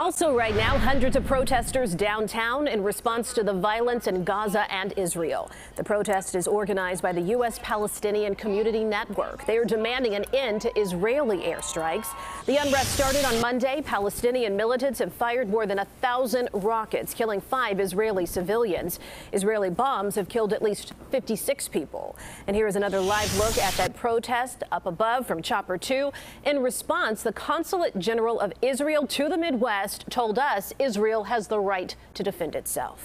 Also right now, hundreds of protesters downtown in response to the violence in Gaza and Israel. The protest is organized by the U.S. Palestinian Community Network. They are demanding an end to Israeli airstrikes. The unrest started on Monday. Palestinian militants have fired more than a thousand rockets, killing five Israeli civilians. Israeli bombs have killed at least 56 people. And here is another live look at that protest up above from Chopper 2. In response, the Consulate General of Israel to the Midwest West told us Israel has the right to defend itself.